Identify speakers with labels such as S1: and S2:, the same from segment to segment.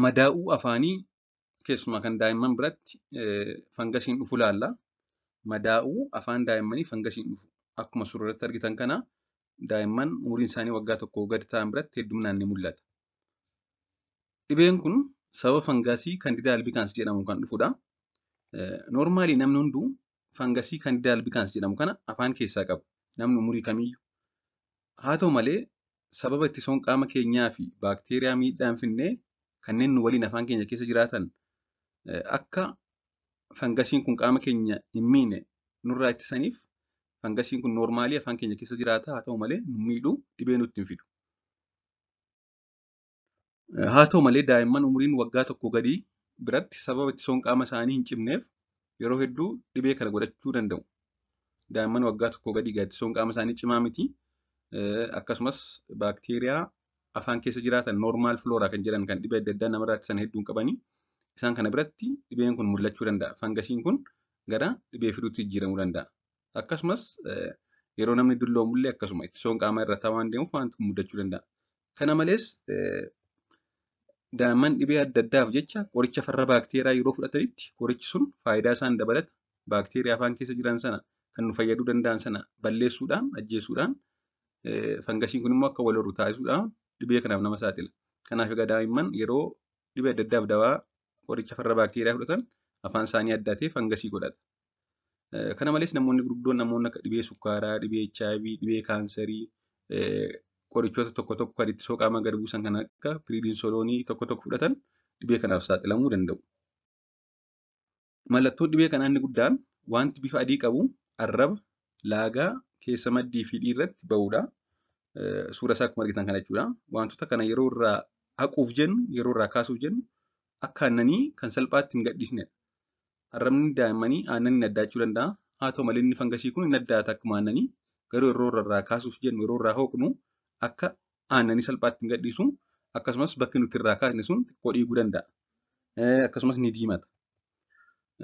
S1: madaa'uu afaanii keessumaa kan daa'imman biratti eh, fangasiin dhufu ilaalla. Madaa'uu afaan daa'immanii fangasiin dhufu akkuma suuraa irratti argitan kana daa'imman umuriin isaanii waggaa tokkoo gadi ta'an biratti hedduminaan ni mul'ata. Dhibeen kun sababa fangasii kandidaa albiikaans jedhamuun kan dhufudha. Eh, Noormaali namni hunduu fangasii kandidaa albiikaans jedhamu kana afaan keessaa qabu. Namni umurii kamiyyuu. Haa ta'u malee sababa ittisoon qaama keenyaa fi baakteeriyaa miidhaan finnee kanneen nu waliin afaan keenya keessa jiraatan eh, akka fangasiin kun qaama keenya hin miine nurraa ittisaniif fangasiin kun noormaalii afaan keenya keessa jiraata haa ta'u malee nu miidhuu dhibee nutti hin fidu. Eh, haa ta'u malee daa'imman umriin waggaa tokko gadii biratti sababa ittisoon qaama isaanii hin cimneef yeroo hedduu dhibee kana godhachuu danda'u. Daa'imman waggaa tokko gadii ittisoon qaama isaanii cimaa miti. Eh, akkasumas baakteeriyaa afaan keessa jiraatan noormaal flooraa kan jedhan kan dhibee adda addaa namarraa ittisan hedduun qabanii isaan kana biratti dhibeen kun mul'achuu danda'a. Fangasiin kun gara dhibee fiduutti jijjiiramuu danda'a. Akkasumas eh, yeroo namni akkasuma ittisoon qaamaa irra waan deemuuf waanti kun muddachuu danda'a. Kana malees eh, daa'imman dhibee adda addaaf jecha qoricha farra baakteeriyaa yeroo fudhatanitti qorichi sun faayidaa isaan dabalata baakteeriyaa afaan keessa jiran sana kan nu fayyaduu danda'an sana balleessuudhaan ajjeesuudhaan eh, fangasiin kun immoo akka wal horu taasisuudhaan dhibee kanaaf nama saaxila. Kanaaf egaa daa'imman yeroo dhibee adda addaaf dawaa qoricha farra baakteeriyaa fudhatan afaan isaanii adda ta'e fangasii godhata. Eh, kana malees namoonni gurguddoon namoonni akka dhibee sukkaaraa, dhibee HIV, dhibee kaansarii eh, qorichoota tokko tokko kan ittisoo qaama gad buusan kan akka piriidinsooloonii tokko tokko fudhatan dhibee kanaaf saaxilamuu danda'u. Mallattoon dhibee kanaa inni guddaan wanti bifa adii qabu arraba, laagaa, keessa maddii fi dhiirratti bahudha. suura isaa akkuma argitan kana jechuudha. Wantoota kana yeroo irraa haquuf jennu, yeroo irraa kaasuuf jennu akka aannanii kan salphaatti hin gadhiisnedha. Arrabni daa'immanii aannan hin addaachuu danda'a. Haa malee inni fangasii kun hin addaata akkuma aannanii. Garuu yeroo irraa kaasuuf jennu, yeroo irraa hooqnu akka aannanii salphaatti hin gadhiisu. Akkasumas bakki nuti irraa kaasne sun xiqqoo dhiiguu danda'a. Eh, akkasumas ni diimata.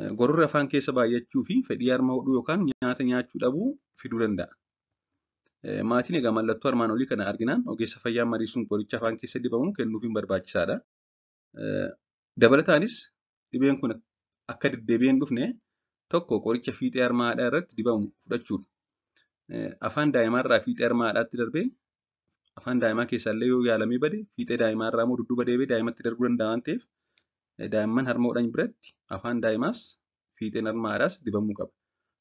S1: Eh, Gororri afaan keessa baay'achuu fi fedhii harma hodhuu yookaan nyaata nyaachuu dhabuu fiduu danda'a. Eh, maatiin egaa mallattoo armaan olii kana arginaan ogeessa fayyaan mariisuun qoricha afaan keessa dibamuun kennuufiin barbaachisaadha. Eh, dabalataanis dhibeen kun akka deddeebi'een dhufne tokko qoricha fiixee harma haadhaa irratti dibamu fudhachuudha. Eh, afaan daa'imaarraa fiixee harma haadhaatti darbee afaan daa'imaa keessaallee yoo yaalamee bade fiixee daa'imaarraa immoo dudduuba deebee daa'imatti darbuu danda'a waan ta'eef daa'imman harmoodhaan biratti afaan daa'imaas fiixeen harma haadhaas dibamuu qaba.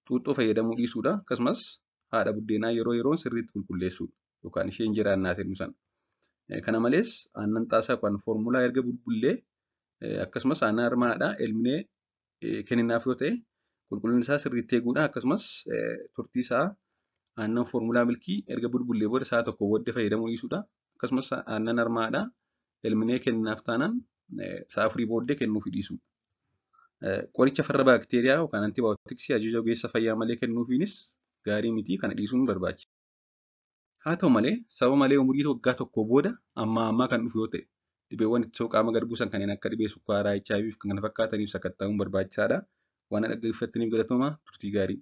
S1: Xuuxxoo fayyadamuu dhiisuudha. Akkasumas haadha buddeenaa yeroo yeroon sirriitti qulqulleessuudha yookaan isheen jiraannaa jedhu eh, Kana malees aannan xaasaa kan foormulaa erga bulbullee eh, akkasumas aannan armaadhaa elminee eh, kenninaaf yoo ta'e qulqullina isaa sirriitti eeguudhaan akkasumas turtii aannan foormulaa milkii erga bulbullee booda isaa tokko booddee fayyadamuu dhiisuudha. Akkasumas aannan armaadhaa taanaan booddee kennuufi Qoricha farra baakteeriyaa yookaan fayyaa malee kennuufiinis gaarii miti kana dhiisuun barbaachisa. Haa ta'u malee sababa malee umurii waggaa tokkoo booda amma ammaa kan dhufu yoo ta'e dhibeewwan ittisoo qaama garbuusan san kanneen akka dhibee sukkaaraa, HIV kana fakkaataniif sakatta'uun barbaachisaadha. Waan dhaggeeffattaniif galatooma turtii gaarii.